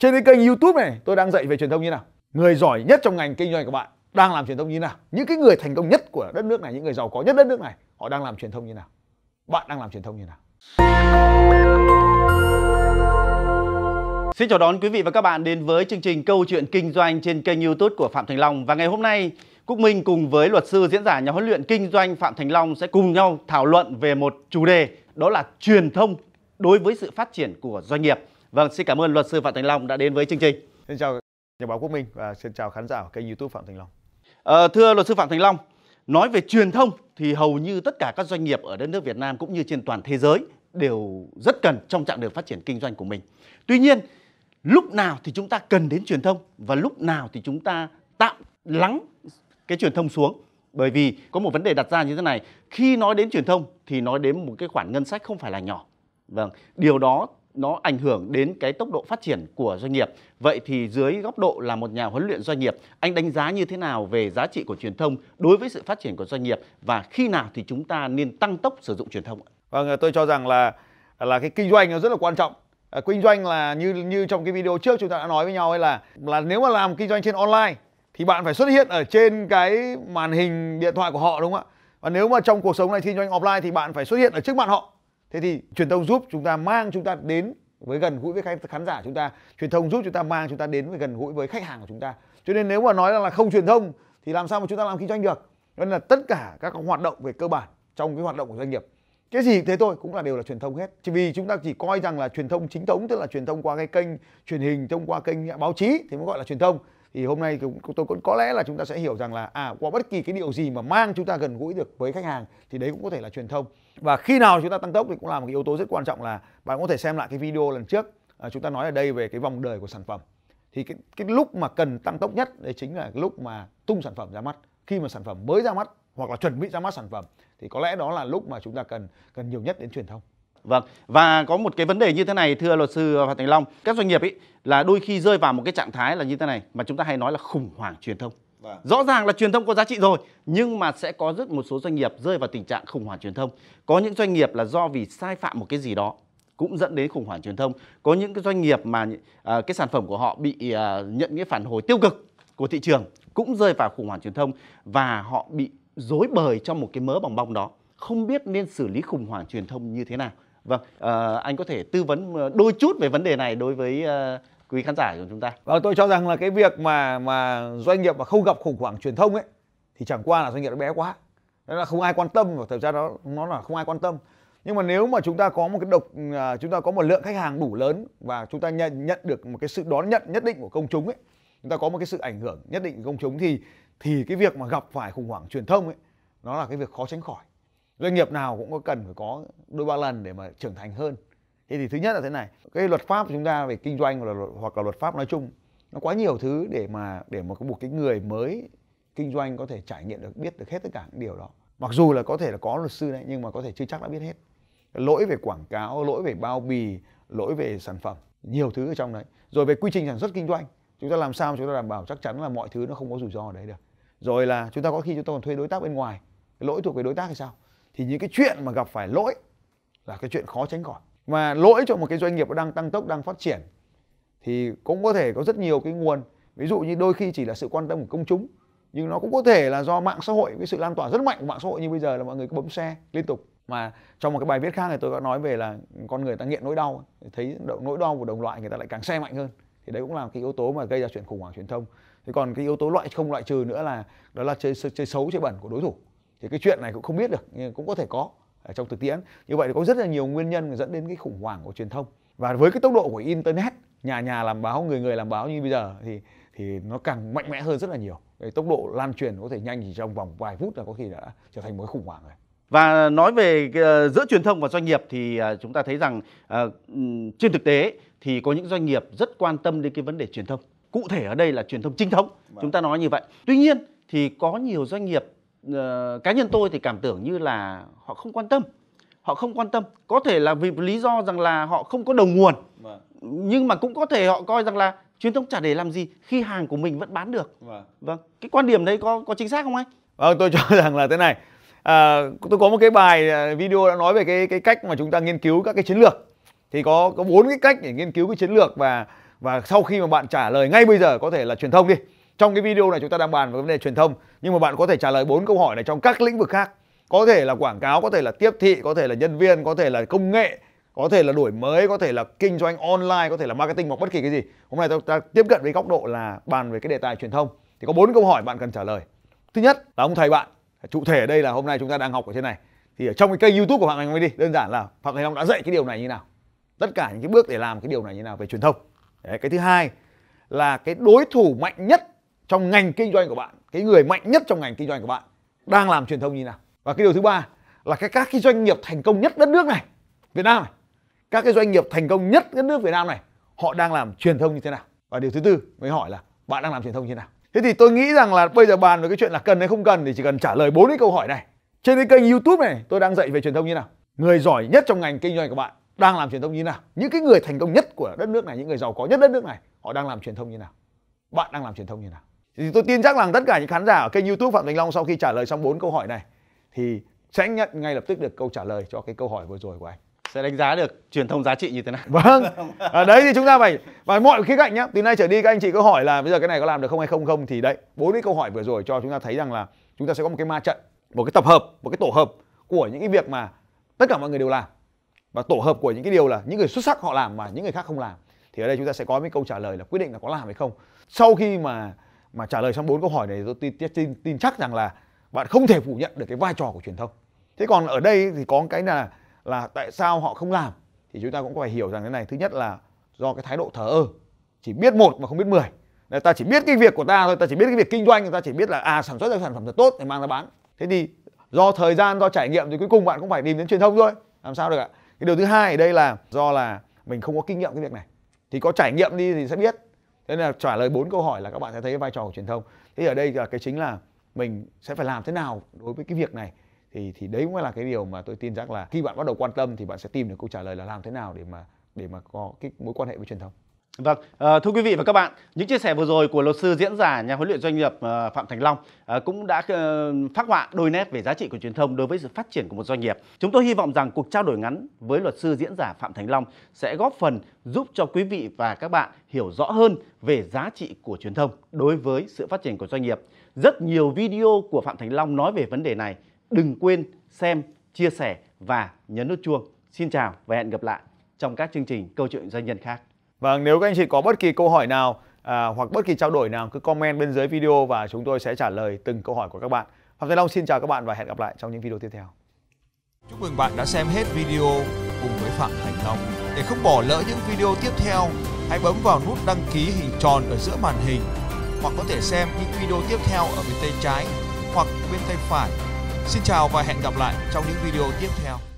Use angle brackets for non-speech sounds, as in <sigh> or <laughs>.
Trên cái kênh YouTube này tôi đang dạy về truyền thông như nào. Người giỏi nhất trong ngành kinh doanh của bạn đang làm truyền thông như nào. Những cái người thành công nhất của đất nước này, những người giàu có nhất đất nước này, họ đang làm truyền thông như nào. Bạn đang làm truyền thông như nào. Xin chào đón quý vị và các bạn đến với chương trình Câu chuyện kinh doanh trên kênh YouTube của Phạm Thành Long và ngày hôm nay Quốc Minh cùng với luật sư diễn giả nhà huấn luyện kinh doanh Phạm Thành Long sẽ cùng nhau thảo luận về một chủ đề đó là truyền thông đối với sự phát triển của doanh nghiệp. Vâng, xin cảm ơn luật sư Phạm Thành Long đã đến với chương trình. Xin chào nhà báo Quốc Minh và xin chào khán giả của kênh YouTube Phạm Thành Long. À, thưa luật sư Phạm Thành Long, nói về truyền thông thì hầu như tất cả các doanh nghiệp ở đất nước Việt Nam cũng như trên toàn thế giới đều rất cần trong trạng đường phát triển kinh doanh của mình. Tuy nhiên, lúc nào thì chúng ta cần đến truyền thông và lúc nào thì chúng ta tạm lắng cái truyền thông xuống bởi vì có một vấn đề đặt ra như thế này khi nói đến truyền thông thì nói đến một cái khoản ngân sách không phải là nhỏ vâng điều đó nó ảnh hưởng đến cái tốc độ phát triển của doanh nghiệp. Vậy thì dưới góc độ là một nhà huấn luyện doanh nghiệp, anh đánh giá như thế nào về giá trị của truyền thông đối với sự phát triển của doanh nghiệp và khi nào thì chúng ta nên tăng tốc sử dụng truyền thông? Vâng, à, tôi cho rằng là là cái kinh doanh nó rất là quan trọng. À, kinh doanh là như như trong cái video trước chúng ta đã nói với nhau ấy là là nếu mà làm kinh doanh trên online thì bạn phải xuất hiện ở trên cái màn hình điện thoại của họ đúng không ạ? Và nếu mà trong cuộc sống này kinh doanh offline thì bạn phải xuất hiện ở trước mặt họ thế thì truyền thông giúp chúng ta mang chúng ta đến với gần gũi với khán giả chúng ta truyền thông giúp chúng ta mang chúng ta đến với gần gũi với khách hàng của chúng ta cho nên nếu mà nói là không truyền thông thì làm sao mà chúng ta làm kinh doanh được nên là tất cả các hoạt động về cơ bản trong cái hoạt động của doanh nghiệp cái gì thế thôi cũng là đều là truyền thông hết chỉ vì chúng ta chỉ coi rằng là truyền thông chính thống tức là truyền thông qua cái kênh truyền hình thông qua kênh báo chí thì mới gọi là truyền thông thì hôm nay tôi cũng có lẽ là chúng ta sẽ hiểu rằng là à qua bất kỳ cái điều gì mà mang chúng ta gần gũi được với khách hàng thì đấy cũng có thể là truyền thông và khi nào chúng ta tăng tốc thì cũng là một cái yếu tố rất quan trọng là bạn có thể xem lại cái video lần trước à, chúng ta nói ở đây về cái vòng đời của sản phẩm thì cái, cái lúc mà cần tăng tốc nhất đấy chính là cái lúc mà tung sản phẩm ra mắt khi mà sản phẩm mới ra mắt hoặc là chuẩn bị ra mắt sản phẩm thì có lẽ đó là lúc mà chúng ta cần cần nhiều nhất đến truyền thông Vâng, và có một cái vấn đề như thế này thưa luật sư Phạm Thành Long, các doanh nghiệp ấy là đôi khi rơi vào một cái trạng thái là như thế này mà chúng ta hay nói là khủng hoảng truyền thông. Vâng. Rõ ràng là truyền thông có giá trị rồi, nhưng mà sẽ có rất một số doanh nghiệp rơi vào tình trạng khủng hoảng truyền thông. Có những doanh nghiệp là do vì sai phạm một cái gì đó cũng dẫn đến khủng hoảng truyền thông. Có những cái doanh nghiệp mà à, cái sản phẩm của họ bị à, nhận cái phản hồi tiêu cực của thị trường cũng rơi vào khủng hoảng truyền thông và họ bị dối bời trong một cái mớ bòng bong đó. Không biết nên xử lý khủng hoảng truyền thông như thế nào vâng à, anh có thể tư vấn ờ, đôi chút về vấn đề này đối với à, quý khán giả của chúng ta vâng tôi cho rằng là cái việc mà mà doanh nghiệp mà không gặp khủng hoảng truyền thông ấy thì chẳng qua là doanh nghiệp nó bé quá đó là không ai quan tâm và thực ra đó nó là không ai quan tâm nhưng mà nếu mà chúng ta có một cái độc à, chúng ta có một lượng khách hàng đủ lớn và chúng ta nhận nhận được một cái sự đón nhận nhất định của công chúng ấy chúng ta có một cái sự ảnh hưởng nhất định của công chúng thì thì cái việc mà gặp phải khủng hoảng truyền thông ấy nó là cái việc khó tránh khỏi doanh nghiệp nào cũng có cần phải có đôi ba lần để mà trưởng thành hơn thế thì thứ nhất là thế này cái luật pháp của chúng ta về kinh doanh hoặc là, luật pháp nói chung nó quá nhiều thứ để mà để mà có một cái người mới kinh doanh có thể trải nghiệm được biết được hết tất cả những điều đó mặc dù là có thể là có luật sư đấy nhưng mà có thể chưa chắc đã biết hết lỗi về quảng cáo lỗi về bao bì lỗi về sản phẩm nhiều thứ ở trong đấy rồi về quy trình sản xuất kinh doanh chúng ta làm sao chúng ta đảm bảo chắc chắn là mọi thứ nó không có rủi ro ở đấy được rồi là chúng ta có khi chúng ta còn thuê đối tác bên ngoài lỗi thuộc về đối tác hay sao thì những cái chuyện mà gặp phải lỗi là cái chuyện khó tránh khỏi mà lỗi cho một cái doanh nghiệp đang tăng tốc đang phát triển thì cũng có thể có rất nhiều cái nguồn ví dụ như đôi khi chỉ là sự quan tâm của công chúng nhưng nó cũng có thể là do mạng xã hội cái sự lan tỏa rất mạnh của mạng xã hội như bây giờ là mọi người cứ bấm xe liên tục mà trong một cái bài viết khác thì tôi đã nói về là con người ta nghiện nỗi đau thấy nỗi đau của đồng loại người ta lại càng xe mạnh hơn thì đấy cũng là cái yếu tố mà gây ra chuyện khủng hoảng truyền thông thế còn cái yếu tố loại không loại trừ nữa là đó là chơi chơi xấu chơi bẩn của đối thủ thì cái chuyện này cũng không biết được nhưng cũng có thể có ở trong thực tiễn như vậy thì có rất là nhiều nguyên nhân dẫn đến cái khủng hoảng của truyền thông và với cái tốc độ của internet nhà nhà làm báo người người làm báo như bây giờ thì thì nó càng mạnh mẽ hơn rất là nhiều cái tốc độ lan truyền có thể nhanh chỉ trong vòng vài phút là có khi đã trở thành một khủng hoảng rồi và nói về ờ, giữa truyền thông và doanh nghiệp thì ờ, chúng ta thấy rằng ờ, ừ, trên thực tế thì có những doanh nghiệp rất quan tâm đến cái vấn đề truyền thông cụ thể ở đây là truyền thông chính thống chúng vâng. ta nói như vậy tuy nhiên thì có nhiều doanh nghiệp uh, cá nhân tôi thì cảm tưởng như là họ không quan tâm họ không quan tâm có thể là vì lý do rằng là họ không có đầu nguồn vâng. nhưng mà cũng có thể họ coi rằng là truyền thông chả để làm gì khi hàng của mình vẫn bán được vâng, vâng. cái quan điểm đấy có có chính xác không anh vâng tôi <laughs> cho rằng là thế này à, tôi có một cái bài à, video đã nói về cái cái cách mà chúng ta nghiên cứu các cái chiến lược thì có có bốn cái cách để nghiên cứu cái chiến lược và và sau khi mà bạn trả lời ngay bây giờ có thể là truyền thông đi trong cái video này chúng ta đang bàn về vấn đề truyền thông nhưng mà bạn có thể trả lời bốn câu hỏi này trong các lĩnh vực khác có thể là quảng cáo có thể là tiếp thị có thể là nhân viên có thể là công nghệ có thể là đổi mới có thể là kinh doanh online có thể là marketing hoặc bất kỳ cái gì hôm nay chúng ta tiếp cận với góc độ là bàn về cái đề tài truyền thông thì có bốn câu hỏi bạn cần trả lời thứ nhất là ông thầy bạn cụ thể ở đây là hôm nay chúng ta đang học ở trên này thì ở trong cái kênh youtube của phạm thành long đi đơn giản là phạm thành long đã dạy cái điều này như nào tất cả những cái bước để làm cái điều này như nào về truyền thông Đấy, cái thứ hai là cái đối thủ mạnh nhất trong ngành kinh doanh của bạn cái người mạnh nhất trong ngành kinh doanh của bạn đang làm truyền thông như nào và cái điều thứ ba là cái các cái doanh nghiệp thành công nhất đất nước này Việt Nam này các cái doanh nghiệp thành công nhất đất nước Việt Nam này họ đang làm truyền thông như thế nào và điều thứ tư mới hỏi là bạn đang làm truyền thông như thế nào thế thì tôi nghĩ rằng là bây giờ bàn về cái chuyện là cần hay không cần thì chỉ cần trả lời bốn cái câu hỏi này trên cái kênh YouTube này tôi đang dạy về truyền thông như nào người giỏi nhất trong ngành kinh doanh của bạn đang làm truyền thông như nào những cái người thành công nhất của đất nước này những người giàu có nhất đất nước này họ đang làm truyền thông như nào bạn đang làm truyền thông như nào thì tôi tin chắc rằng tất cả những khán giả ở kênh youtube phạm thành long sau khi trả lời xong bốn câu hỏi này thì sẽ nhận ngay lập tức được câu trả lời cho cái câu hỏi vừa rồi của anh sẽ đánh giá được truyền thông giá trị như thế nào vâng ở đấy thì chúng ta phải và mọi khía cạnh nhá từ nay trở đi các anh chị cứ hỏi là bây giờ cái này có làm được không hay không không thì đấy bốn cái câu hỏi vừa rồi cho chúng ta thấy rằng là chúng ta sẽ có một cái ma trận một cái tập hợp một cái tổ hợp của những cái việc mà tất cả mọi người đều làm và tổ hợp của những cái điều là những người xuất sắc họ làm mà những người khác không làm thì ở đây chúng ta sẽ có mấy câu trả lời là quyết định là có làm hay không sau khi mà mà trả lời xong bốn câu hỏi này tôi tin, tin, tin chắc rằng là bạn không thể phủ nhận được cái vai trò của truyền thông thế còn ở đây thì có cái là là tại sao họ không làm thì chúng ta cũng phải hiểu rằng thế này thứ nhất là do cái thái độ thờ ơ chỉ biết một mà không biết mười người ta chỉ biết cái việc của ta thôi ta chỉ biết cái việc kinh doanh người ta chỉ biết là à sản xuất ra sản phẩm thật tốt để mang ra bán thế thì do thời gian do trải nghiệm thì cuối cùng bạn cũng phải tìm đến truyền thông thôi làm sao được ạ cái điều thứ hai ở đây là do là mình không có kinh nghiệm cái việc này thì có trải nghiệm đi thì sẽ biết nên là trả lời bốn câu hỏi là các bạn sẽ thấy vai trò của truyền thông thế ở đây là cái chính là mình sẽ phải làm thế nào đối với cái việc này thì thì đấy cũng là cái điều mà tôi tin rằng là khi bạn bắt đầu quan tâm thì bạn sẽ tìm được câu trả lời là làm thế nào để mà để mà có cái mối quan hệ với truyền thông Vâng, ờ, thưa quý vị và các bạn, những chia sẻ vừa rồi của luật sư diễn giả nhà huấn luyện doanh nghiệp ờ, Phạm Thành Long ờ, cũng đã phát họa đôi nét về giá trị của truyền thông đối với sự phát triển của một doanh nghiệp. Chúng tôi hy vọng rằng cuộc trao đổi ngắn với luật sư diễn giả Phạm Thành Long sẽ góp phần giúp cho quý vị và các bạn hiểu rõ hơn về giá trị của truyền thông đối với sự phát triển của doanh nghiệp. Rất nhiều video của Phạm Thành Long nói về vấn đề này. Đừng quên xem, chia sẻ và nhấn nút chuông. Xin chào và hẹn gặp lại trong các chương trình câu chuyện doanh nhân khác và vâng, nếu các anh chị có bất kỳ câu hỏi nào à, hoặc bất kỳ trao đổi nào cứ comment bên dưới video và chúng tôi sẽ trả lời từng câu hỏi của các bạn. Phạm Thế Long xin chào các bạn và hẹn gặp lại trong những video tiếp theo. Chúc mừng bạn đã xem hết video cùng với Phạm Thành Long. Để không bỏ lỡ những video tiếp theo, hãy bấm vào nút đăng ký hình tròn ở giữa màn hình hoặc có thể xem những video tiếp theo ở bên tay trái hoặc bên tay phải. Xin chào và hẹn gặp lại trong những video tiếp theo.